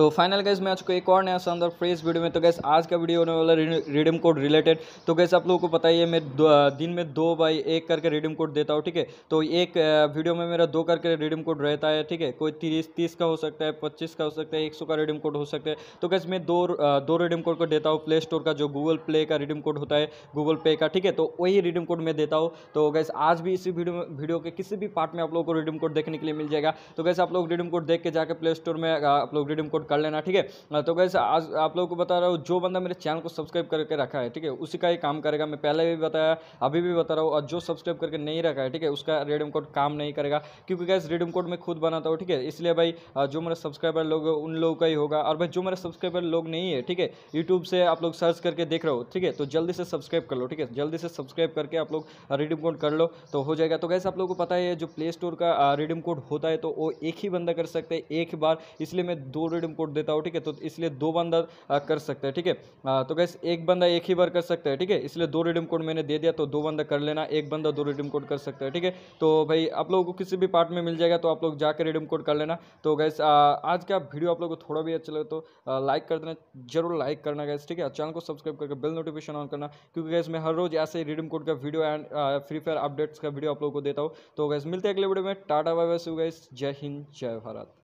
तो final gas मैं आज को एक और नया शानदार फ्रेश वीडियो में तो गैस आज का वीडियो होने वाला रिडीम कोड रिलेटेड तो गैस आप लोगों को पता ही है मैं दिन में दो बाई एक करके रिडीम कोड देता हूँ ठीक है तो एक वीडियो में मेरा दो करके रिडीम कोड रहता है ठीक है कोई तीस तीस का हो सकता है पच्चीस का हो सकता है एक का रिडीम कोड हो सकता है तो गैस मैं दो दो रिडीम कोड को देता हूँ प्ले स्टोर का जो गूगल प्ले का रिडीम कोड होता है गूगल पे का ठीक है तो वही रिडीम कोड मैं देता हूँ तो गैस आज भी इसी वीडियो में वीडियो के किसी भी पार्ट में आप लोगों को रिडीम कोड देखने के लिए मिल जाएगा तो गैस आप लोग रिडीम कोड देख के जाकर प्ले स्टोर में आप लोग रिडीम कोड कर लेना ठीक है तो गैस आज आप लोगों को बता रहा हूँ जो बंदा मेरे चैनल को सब्सक्राइब करके रखा है ठीक है उसी का ही काम करेगा मैं पहले भी बताया अभी भी बता रहा हूँ और जो सब्सक्राइब करके नहीं रखा है ठीक है उसका रेडियम कोड काम नहीं करेगा क्योंकि गैस रिडीम कोड मैं खुद बनाता हूँ ठीक है इसलिए भाई जो मेरे सब्सक्राइबर लोग उन लोगों का ही होगा और भाई जो मेरे सब्सक्राइबर लोग नहीं है ठीक है यूट्यूब से आप लोग सर्च करके देख रहे हो ठीक है तो जल्दी से सब्सक्राइब कर लो ठीक है जल्दी से सब्सक्राइब करके आप लोग रिडीम कोड कर लो तो हो जाएगा तो गैस आप लोग को पता है जो प्ले स्टोर का रिडीम कोड होता है तो वो एक ही बंदा कर सकते हैं एक बार इसलिए मैं दो रिडीम सपोर्ट देता हूँ ठीक है तो इसलिए दो बंदा कर सकता है ठीक है तो गैस एक बंदा एक ही बार कर सकता है ठीक है इसलिए दो रिडीम कोड मैंने दे दिया तो दो बंदा कर लेना एक बंदा दो रिडीम कोड कर सकता है ठीक है तो भाई आप लोगों को किसी भी पार्ट में मिल जाएगा तो आप लोग जाकर रिडीम कोड कर लेना तो गैस आज का वीडियो आप लोग को थोड़ा भी अच्छा लगे तो लाइक कर देना जरूर लाइक करना गैस ठीक है चैनल को सब्सक्राइब करके बेल नोटिफिकेशन ऑन करना क्योंकि गैस मैं हर रोज ऐसे रिडीम कोड का video and free fire updates का वीडियो आप लोग को देता हूँ तो गैस मिलते हैं अगले वीडियो में टाटा बाय बाय गैस जय हिंद जय भारत